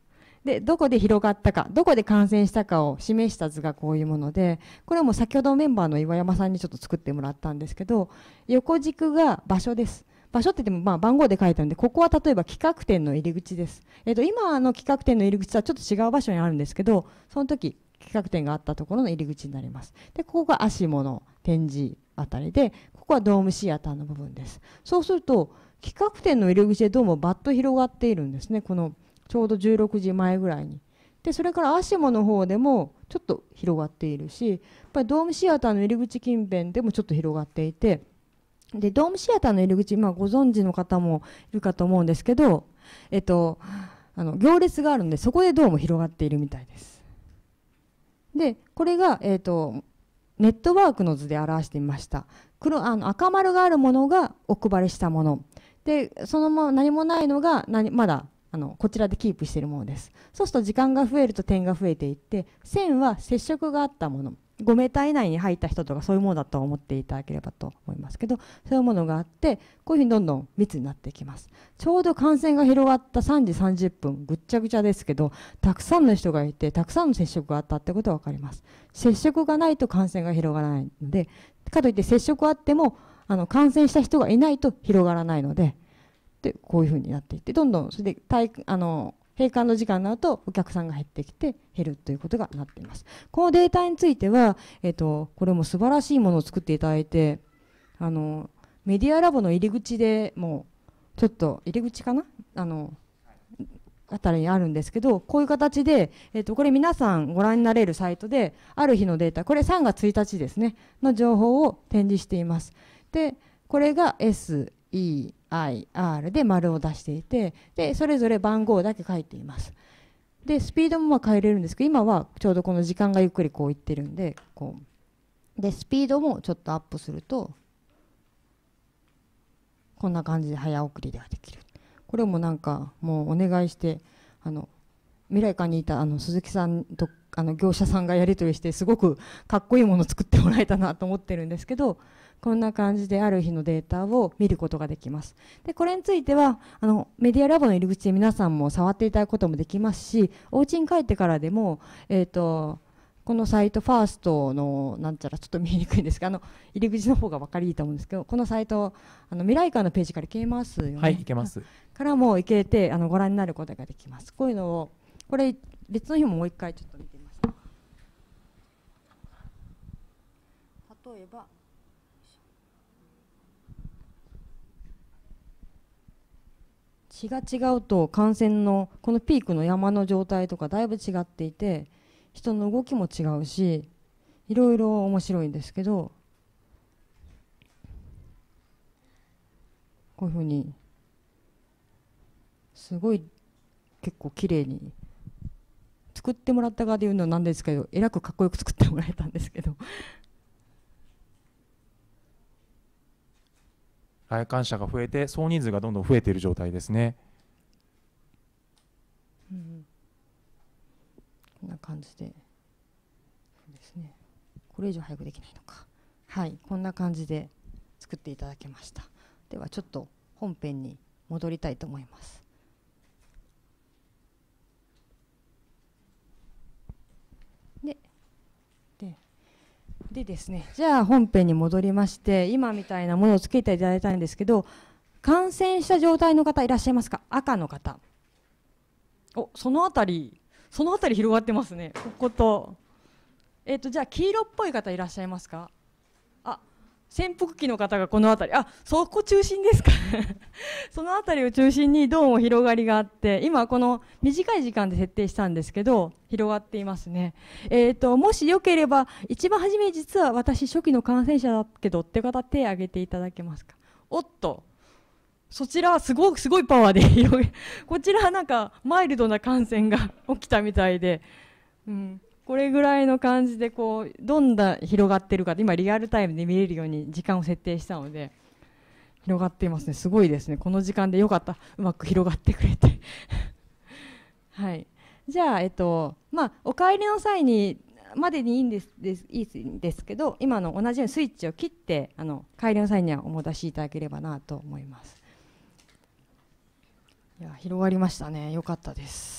でどこで広がったかどこで感染したかを示した図がこういうものでこれはもう先ほどメンバーの岩山さんにちょっと作ってもらったんですけど横軸が場所です場所って言ってもまあ番号で書いてあるんでここは例えば企画展の入り口です、えー、と今の企画展の入り口とはちょっと違う場所にあるんですけどその時企画展があったところの入り口になりますでここが足物展示あたりでここはドームシアターの部分ですそうすると企画展の入り口でどうもバッと広がっているんですねこのちょうど16時前ぐらいに。でそれからアシモの方でもちょっと広がっているしやっぱりドームシアターの入り口近辺でもちょっと広がっていてでドームシアターの入り口、まあ、ご存知の方もいるかと思うんですけど、えっと、あの行列があるんでそこでどうも広がっているみたいです。でこれが、えっと、ネットワークの図で表してみました黒あの赤丸があるものがお配りしたものでそのまま何もないのが何まだあのこちらでキープしているものですそうすると時間が増えると点が増えていって線は接触があったもの5 m 以内に入った人とかそういうものだと思っていただければと思いますけどそういうものがあってこういうふうにどんどん密になっていきますちょうど感染が広がった3時30分ぐっちゃぐちゃですけどたくさんの人がいてたくさんの接触があったってことは分かります接触がないと感染が広がらないのでかといって接触あってもあの感染した人がいないと広がらないのででこういうふうになっていってどんどんそれで体あの閉館の時間になるとお客さんが減ってきて減るということがなっています。このデータについては、えーと、これも素晴らしいものを作っていただいてあのメディアラボの入り口でもうちょっと入り口かなあのあたりにあるんですけどこういう形で、えーとこれ皆さんご覧になれるサイトである日のデータこれ3月1日ですねの情報を展示しています。でこれが SEIR で丸を出していてでそれぞれ番号だけ書いていますでスピードもま変えれるんですけど今はちょうどこの時間がゆっくりこういってるんでこうでスピードもちょっとアップするとこんな感じで早送りではできるこれもなんかもうお願いしてあの未来館にいたあの鈴木さんとあの業者さんがやり取りしてすごくかっこいいものを作ってもらえたなと思ってるんですけどこんな感じである日のデータを見ることができます。で、これについては、あの、メディアラボの入り口で皆さんも触っていただくこともできますし、お家に帰ってからでも、えっ、ー、と、このサイトファーストのなんちゃらちょっと見えにくいんですがあの入り口の方が分かりいいと思うんですけどこのサイトあの未来館のページから行けますよねはい行けますからも行けてあのご覧になることができますこういうのをこれ別の日ももう一回ちょっと見てみます例えば日が違うと感染のこのピークの山の状態とかだいぶ違っていて人の動きも違うしいろいろ面白いんですけどこういうふうにすごい結構綺麗に作ってもらった側で言うのはなんですけどえらくかっこよく作ってもらえたんですけど来館者が増えて総人数がどんどん増えている状態ですね。うん、こんな感じでですね。これ以上早くできないのか。はい、こんな感じで作っていただきました。ではちょっと本編に戻りたいと思います。でですねじゃあ本編に戻りまして今みたいなものをつけていただいたんですけど感染した状態の方いらっしゃいますか赤の方おその辺りその辺り広がってますねこことえっ、ー、とじゃあ黄色っぽい方いらっしゃいますか潜伏期の方がこの辺りあそこ中心ですか その辺りを中心にどうも広がりがあって今この短い時間で設定したんですけど広がっていますね、えーと、もしよければ一番初め実は私初期の感染者だけどって方手挙げていただけますかおっとそちらはすごくすごいパワーで広 げこちらはなんかマイルドな感染が 起きたみたいで、うん、これぐらいの感じでこうどんな広がってるか今リアルタイムで見れるように時間を設定したので広がっていますねすごいですねこの時間でよかったうまく広がってくれて はいじゃあえっとまあお帰りの際にまでにいいんですですいいですけど今の同じようにスイッチを切ってあの帰りの際にはお戻しいただければなと思いますいや広がりましたねよかったです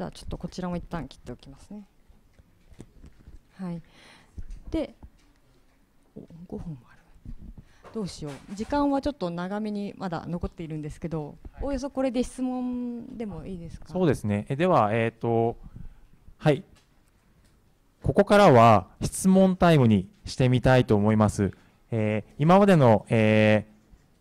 じゃあちょっとこちらも一旦切っておきますね。はい、でお5分もあるどうしよう時間はちょっと長めにまだ残っているんですけど、おおよそこれで質問でもいいですかそうですねえでは、えーとはい、ここからは質問タイムにしてみたいと思います。えー、今までの、え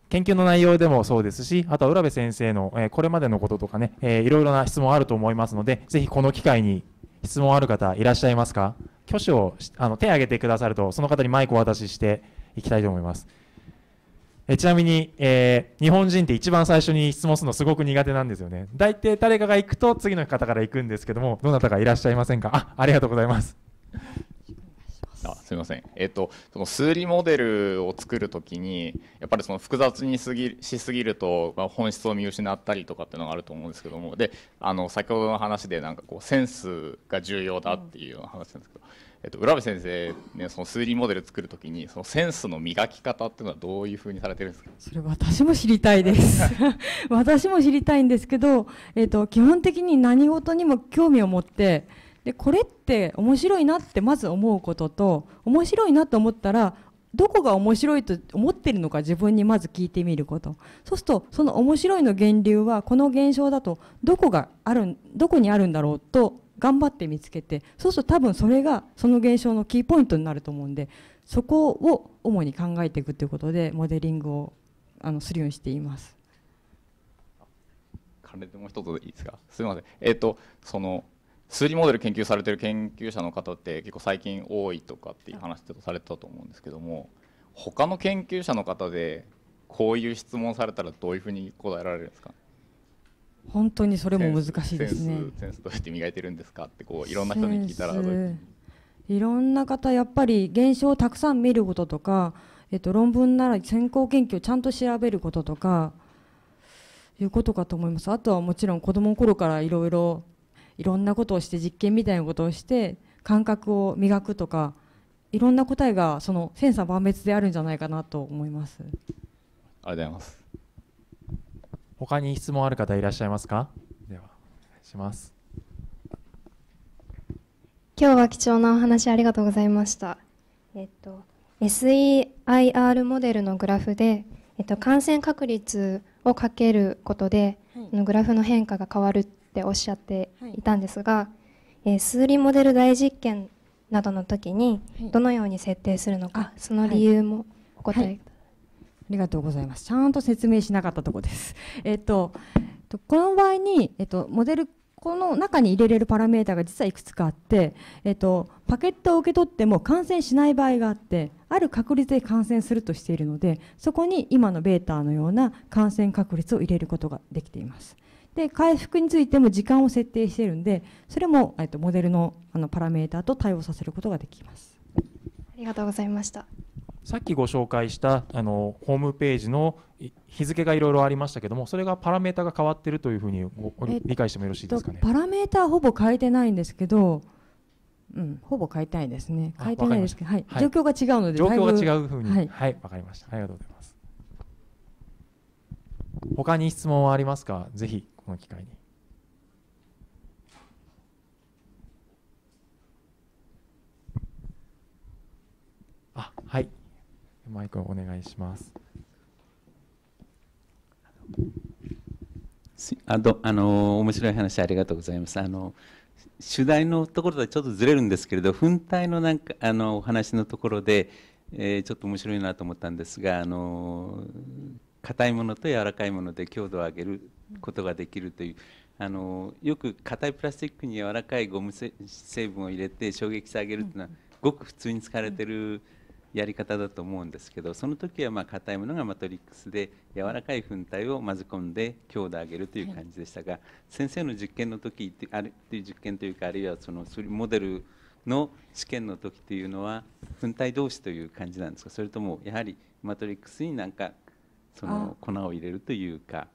研究の内容でもそうですし、あとは浦部先生の、えこれまでのこととかね、えいろいろな質問あると思いますので、ぜひこの機会に質問ある方いらっしゃいますか挙手をあの手を挙げてくださると、その方にマイクをお渡ししていきたいと思います。えちなみに、えー、日本人って一番最初に質問するのすごく苦手なんですよね。大体誰かが行くと次の方から行くんですけども、どなたかいらっしゃいませんかあありがとうございます。あすみません、えっと、その数理モデルを作るときにやっぱりその複雑にすぎしすぎると、まあ、本質を見失ったりとかっていうのがあると思うんですけどもであの先ほどの話でなんかこうセンスが重要だっていう話なんですけど、うん、えっと、と浦部先生、ね、その数理モデル作るときにそのセンスの磨き方っていうのはどういうふうにされてるんですかそれ私も知りたいです 私も知りたいんですけど、えっと基本的に何事にも興味を持って。でこれって面白いなってまず思うことと面白いなと思ったらどこが面白いと思ってるのか自分にまず聞いてみることそうするとその面白いの源流はこの現象だとどこがあるどこにあるんだろうと頑張って見つけてそうすると多分それがその現象のキーポイントになると思うんでそこを主に考えていくということでモデリングをあのするようにしています。関連でもう一ついいですかすみません、えーとその数理モデル研究されてる研究者の方って結構最近多いとかっていう話とされてたと思うんですけども他の研究者の方でこういう質問されたらどういうふうに答えられるんですか本当にそれも難しいですねセンスどうやって磨いてるんですかってこういろんな人に聞いたらいろんな方やっぱり現象をたくさん見ることとか、えっと、論文なら先行研究をちゃんと調べることとかいうことかと思いますあとはもちろん子供の頃からいろいろいろんなことをして実験みたいなことをして感覚を磨くとかいろんな答えがその千差万別であるんじゃないかなと思いますありがとうございます他に質問ある方いらっしゃいますかではお願いします今日は貴重なお話ありがとうございましたえっと SEIR モデルのグラフで、えっと、感染確率をかけることで、はい、グラフの変化が変わるっておっしゃっていたんですが、はい、えー、数理モデル大実験などの時にどのように設定するのか、はい、その理由もお答え、はい、ありがとうございます。ちゃんと説明しなかったとこです。えっと、この場合に、えっと、モデルこの中に入れれるパラメータが実はいくつかあって、えっと、パケットを受け取っても感染しない場合があってある確率で感染するとしているのでそこに今のベータのような感染確率を入れることができています。で回復についても時間を設定しているんでそれも、えっと、モデルのあのパラメータと対応させることができますありがとうございましたさっきご紹介したあのホームページの日付がいろいろありましたけどもそれがパラメータが変わってるというふうに理解してもよろしいですかね、えっと、パラメータはほぼ変えてないんですけどうん、ほぼ変えたいですね。変えてないですけど、はい、状況が違うので。状況が違うふうに。はい、はい、わ、かりました。ありがとうございます。他に質問はありますか。ぜひ。この機会に。あはい、マイクをお願いします。あどあの面白い話ありがとうございます。あの主題のところとはちょっとずれるんですけれど、粉体のなんかあのお話のところで、えー、ちょっと面白いなと思ったんですが、あの硬いものと柔らかいもので強度を上げることができるという。あのよく硬いプラスチックに柔らかいゴム成分を入れて衝撃してあげるというのはごく普通に使われてるやり方だと思うんですけどその時はまあ硬いものがマトリックスで柔らかい粉体を混ぜ込んで強度を上げるという感じでしたが先生の実験の時あるという実験というかあるいはそのモデルの試験の時というのは粉体同士という感じなんですかそれともやはりマトリックスになんかその粉を入れるというか。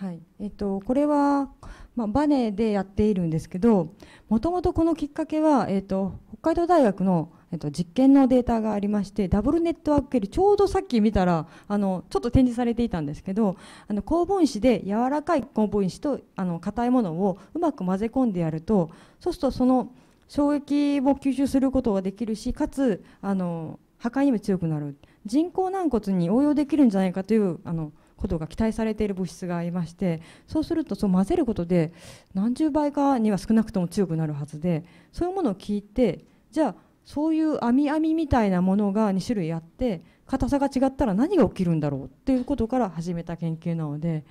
はいえっと、これは、まあ、バネでやっているんですけどもともとこのきっかけは、えっと、北海道大学の、えっと、実験のデータがありましてダブルネットワーク系でちょうどさっき見たらあのちょっと展示されていたんですけどあの高分子で柔らかい高分子とあの硬いものをうまく混ぜ込んでやるとそうするとその衝撃を吸収することができるしかつあの破壊にも強くなる人工軟骨に応用できるんじゃないかというあのことが期待されている物質がありましてそうするとそう混ぜることで何十倍かには少なくとも強くなるはずでそういうものを聞いてじゃあそういう網網みたいなものが2種類あって硬さが違ったら何が起きるんだろうっていうことから始めた研究なので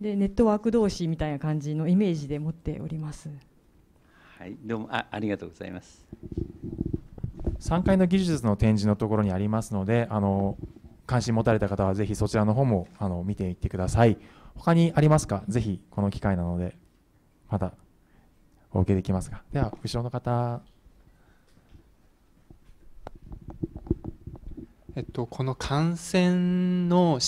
でネットワーク同士みたいな感じのイメージで持っております。はい、どうもあありがとうございます。3階の技術の展示のところにありますので、あの関心持たれた方はぜひそちらの方もあの見ていってください。他にありますかぜひこの機会なので、またお受けできますが。では、後ろの方。えっと、この感染の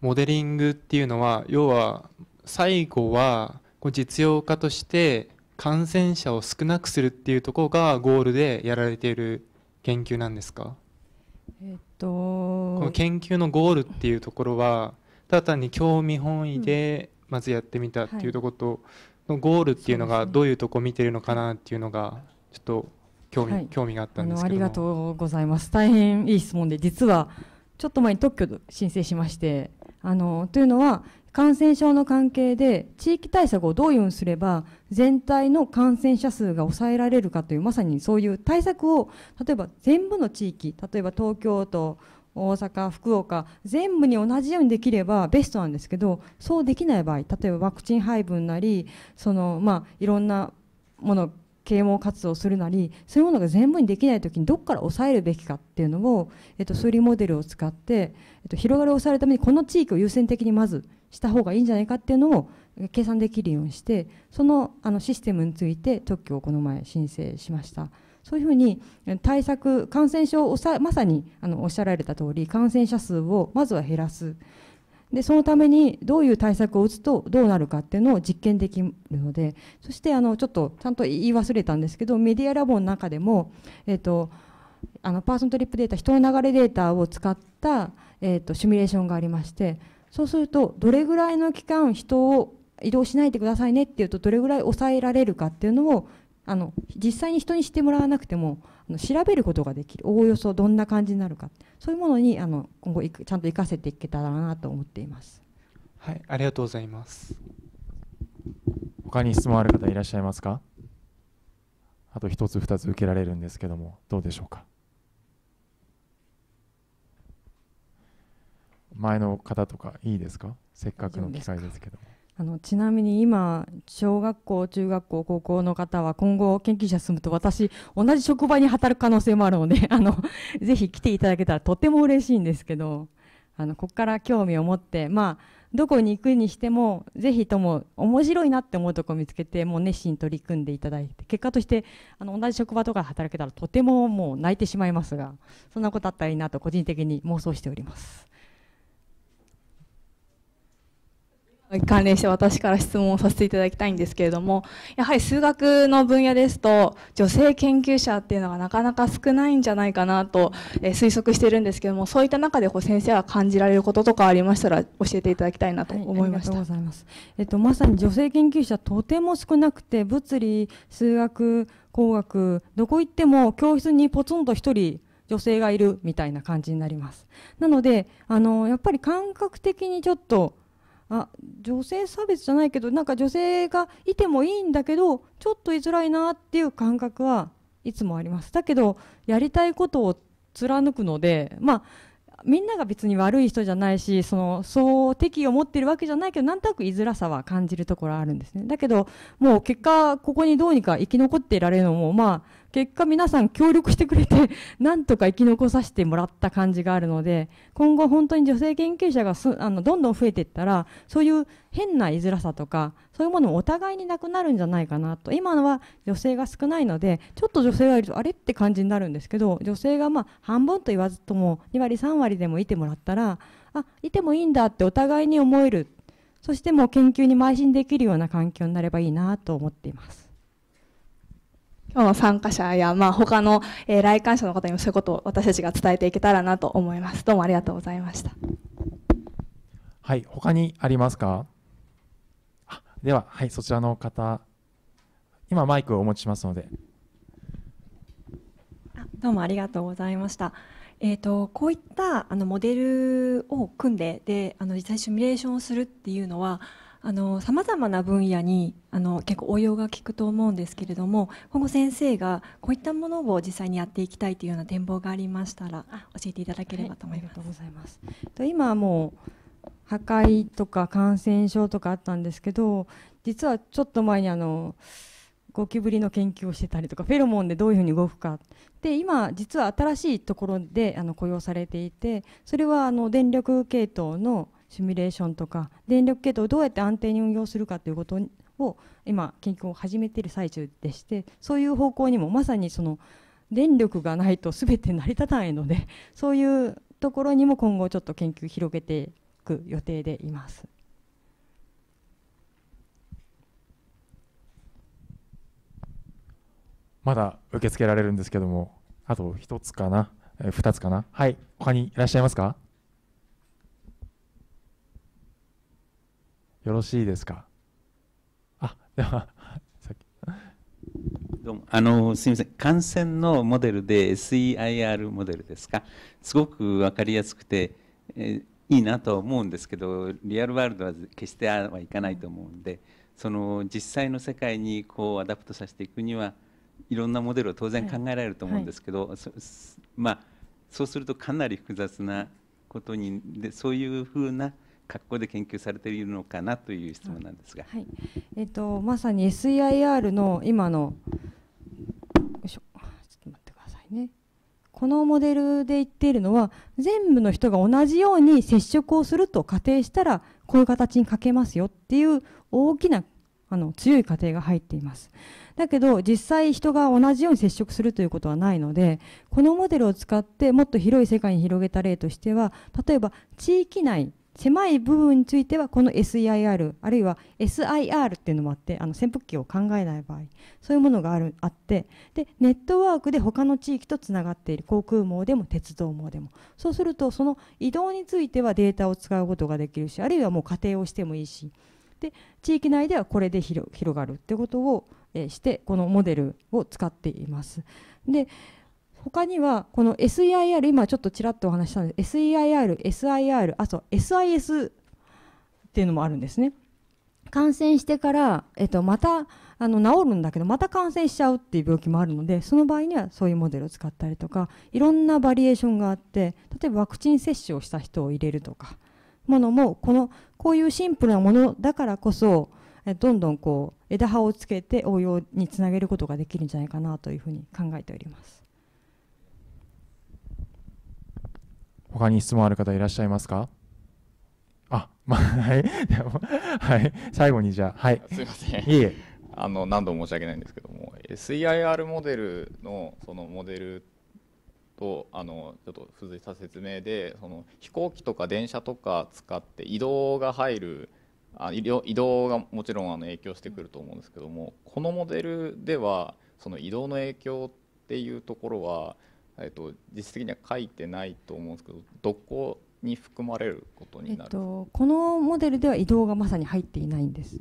モデリングっていうのは、要は最後は実用化として感染者を少なくするっていうところがゴールでやられている研究なんですかえっとの研究のゴールっていうところはただ単に興味本位でまずやってみたっていうとことのゴールっていうのがどういうとこ見てるのかなっていうのがちょっと興味,、興味があったんですけどありがとうございます大変いい質問で実はちょっと前に特許申請しましてあのというのは感染症の関係で地域対策をどういうふうにすれば全体の感染者数が抑えられるかというまさにそういう対策を例えば全部の地域例えば東京都大阪福岡全部に同じようにできればベストなんですけどそうできない場合例えばワクチン配分なりその、まあ、いろんなもの啓蒙活動するなりそういうものが全部にできない時にどこから抑えるべきかっていうのを、えっと、数理モデルを使って、えっと、広がりを抑えるためにこの地域を優先的にまずした方がいいんじゃないかっていうのを計算できるようにしてそのあのシステムについて特許をこの前申請しました。そういうふうに対策、感染症をまさにあのおっしゃられた通り、感染者数をまずは減らす。でそのためにどういう対策を打つとどうなるかっていうのを実験できるのでそしてあのちょっとちゃんと言い忘れたんですけどメディアラボの中でも、えーと、あのパーソントリップデータ人の流れデータを使った、えーと、とシミュレーションがありましてそうするとどれぐらいの期間人を移動しないでくださいねっていうとどれぐらい抑えられるかっていうのをあの実際に人に知ってもらわなくてもあの調べることができるおおよそどんな感じになるかそういうものにあの今後ちゃんと生かせていけたらなと思っています。はい、ありがとうございます。他に質問ある方いらっしゃいますかあと1つ2つ受けられるんですけどもどうでしょうか前の方とかいいですかせっかくの機会ですけども。あのちなみに今小学校中学校高校の方は今後研究者進むと私同じ職場に働く可能性もあるので あのぜひ来ていただけたらとても嬉しいんですけどあのここから興味を持ってまあどこに行くにしてもぜひとも面白いなって思うところを見つけてもう熱心に取り組んでいただいて結果としてあの同じ職場とか働けたらとてももう泣いてしまいますがそんなことあったらいいなと個人的に妄想しております。関連して私から質問をさせていただきたいんですけれどもやはり数学の分野ですと女性研究者っていうのがなかなか少ないんじゃないかなと、え推測してるんですけどもそういった中でこう先生は感じられることとかありましたら教えていただきたいなと思いました、ありがとうございます、えっと、まさに女性研究者とても少なくて物理数学工学どこ行っても教室にポツンと1人女性がいるみたいな感じになりますなのであのやっぱり感覚的にちょっとあ女性差別じゃないけどなんか女性がいてもいいんだけどちょっと居づらいなっていう感覚はいつもありますだけどやりたいことを貫くのでまあみんなが別に悪い人じゃないしそのそう敵意を持ってるわけじゃないけどなんとなく居づらさは感じるところあるんですねだけどもう結果ここにどうにか生き残っていられるのもまあ結果皆さん協力してくれて なんとか生き残させてもらった感じがあるので今後本当に女性研究者があのどんどん増えていったらそういう変な居づらさとかそういうものもお互いになくなるんじゃないかなと今のは女性が少ないのでちょっと女性がいるとあれって感じになるんですけど女性がまあ半分と言わずとも2割3割でもいてもらったらあいてもいいんだってお互いに思えるそしてもう研究に邁進できるような環境になればいいなと思っています。今日の参加者や、まあ、他の、えー、来館者の方にもそういうことを私たちが伝えていけたらなと思います。どうもありがとうございました。はい、他にありますかでは、はい、そちらの方、今マイクをお持ちしますので。どうもありがとうございました。えーと、とこういったあのモデルを組んでであの実際シミュレーションをするっていうのはさまざまな分野にあの結構応用が利くと思うんですけれども今後先生がこういったものを実際にやっていきたいというような展望がありましたら教えていただければと思います。はい、ありがとうございますと今はもう破壊とか感染症とかあったんですけど実はちょっと前にあのゴキブリの研究をしてたりとかフェロモンでどういうふうに動くかで今実は新しいところであの雇用されていてそれはあの電力系統のシミュレーションとか電力系統をどうやって安定に運用するかということを今研究を始めている最中でしてそういう方向にもまさにその電力がないと全て成り立たないので そういうところにも今後ちょっと研究広げていく予定でいます。まだ受け付けられるんですけども、あと1つかな、えー、2つかな。はい、他にいらっしゃいますかよろしいですかあではどうもあのすみません感染のモデルで SEIR モデルですかすごく分かりやすくて、えいいなと思うんですけどリアルワールドは決してはいかないと思うんでその実際の世界にこうアダプトさせていくにはいろんなモデルを当然考えられると思うんですけど、はいはい、まあそうするとかなり複雑なことにでそういうふうな格好で研究されているのかなという質問なんですが、はいえーと、まさに SEIR の今のちょっと待ってくださいねこのモデルで言っているのは全部の人が同じように接触をすると仮定したらこういう形に書けますよっていう大きなあの強い仮定が入っていますだけど実際人が同じように接触するということはないのでこのモデルを使ってもっと広い世界に広げた例としては例えば地域内狭い部分についてはこの SEIR あるいは SIR っていうのもあってあの扇風機を考えない場合そういうものがあるあってでネットワークで他の地域とつながっている航空網でも鉄道網でもそうするとその移動についてはデータを使うことができるしあるいはもう仮定をしてもいいしで地域内ではこれで広がるってことを、えしてこのモデルを使っています。で他にはこの SEIR 今ちょっとちらっとお話したんです SEIR、SIR あと SIS っていうのもあるんですね感染してから、えっと、またあの治るんだけどまた感染しちゃうっていう病気もあるのでその場合にはそういうモデルを使ったりとかいろんなバリエーションがあって例えばワクチン接種をした人を入れるとかものもこのこういうシンプルなものだからこそどんどんこう枝葉をつけて応用につなげることができるんじゃないかなというふうに考えております。他に質問ある方いらっしゃいますかあ、まあ、はい。でも、はい。最後にじゃあ、はい。すいません。いえ。あの、何度も申し訳ないんですけども、s i r モデルの、そのモデルと、あの、ちょっと付随した説明で、その、飛行機とか電車とか使って移動が入る、あ移動移動がもちろんあの影響してくると思うんですけどもこのモデルではその移動の影響っていうところはえっと、実質的には書いてないと思うんですけどどこに含まれることになる、えと、このモデルでは移動がまさに入っていないんです。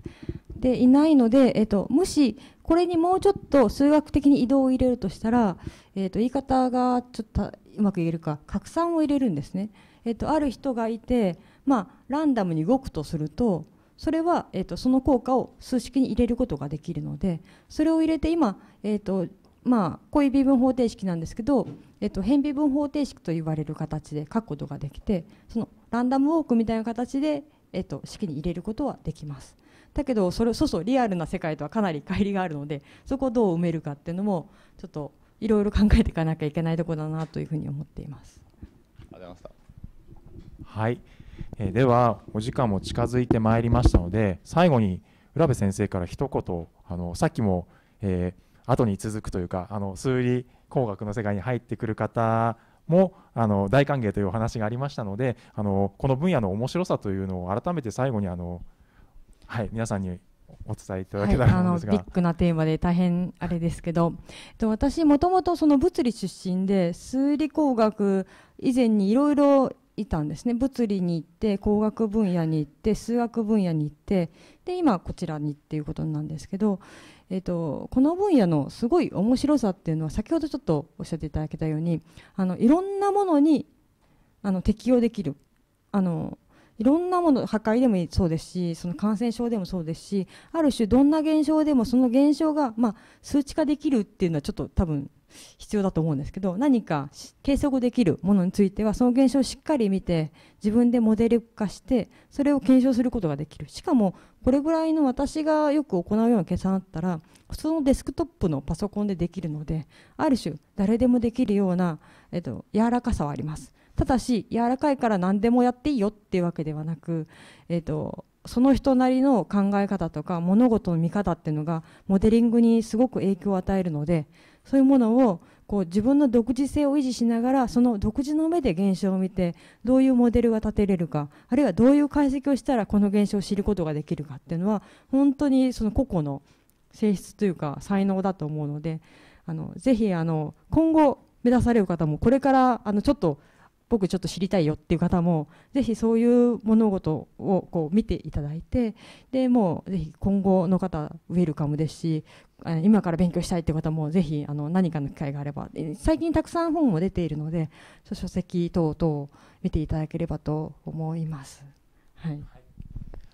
でいないので、えっと、もしこれにもうちょっと数学的に移動を入れるとしたら、えっと、言い方がちょっとうまく言えるか拡散を入れるんですね。えっと、ある人がいて、まあ、ランダムに動くとするとそれは、えっと、その効果を数式に入れることができるのでそれを入れて今、えっと、まあ、こういう微分方程式なんですけど、えっと、変微分方程式と言われる形で書くことができてそのランダムウォークみたいな形で、えっと、式に入れることはできます。だけどそれそうそうリアルな世界とはかなり乖離があるのでそこをどう埋めるかっていうのもちょっといろいろ考えていかなきゃいけないところだなというふうに思っています。ありがとうございましたはい、えー、ではお時間も近づいてまいりましたので最後に浦部先生から一言あのさっきも、えー後に続くというかあの数理工学の世界に入ってくる方もあの大歓迎というお話がありましたのであのこの分野の面白さというのを改めて最後にあの、はい、皆さんにお伝えいただけたら、はい、あのビッグなテーマで大変あれですけど、えっと、私もともとその物理出身で数理工学以前にいろいろいたんですね物理に行って工学分野に行って数学分野に行ってで今こちらにっていうことなんですけどえーと、この分野のすごい面白さっていうのは先ほどちょっとおっしゃっていただけたようにあのいろんなものにあの適用できるあのいろんなもの破壊でもそうですしその感染症でもそうですしある種どんな現象でもその現象が、まあ、数値化できるっていうのはちょっと多分必要だと思うんですけど何か計測できるものについてはその現象をしっかり見て自分でモデル化してそれを検証することができるしかもこれぐらいの私がよく行うような計算だったら普通のデスクトップのパソコンでできるのである種誰でもできるような、えっと、柔らかさはありますただし柔らかいから何でもやっていいよっていうわけではなく、えっと、その人なりの考え方とか物事の見方っていうのがモデリングにすごく影響を与えるのでそういうものをこう自分の独自性を維持しながらその独自の目で現象を見てどういうモデルが立てれるかあるいはどういう解析をしたらこの現象を知ることができるかっていうのは本当にその個々の性質というか才能だと思うのであのぜひあの今後目指される方もこれからあのちょっと僕ちょっと知りたいよっていう方もぜひそういう物事をこう見ていただいてでもうぜひ今後の方ウェルカムですし今から勉強したいって方もぜひあの何かの機会があれば最近たくさん本も出ているので書籍等々を見ていただければと思います。はい、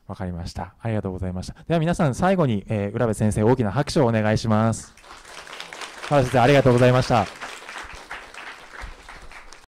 わかりました。ありがとうございました。では皆さん最後に、えー、浦部先生大きな拍手をお願いします。原先生ありがとうございました。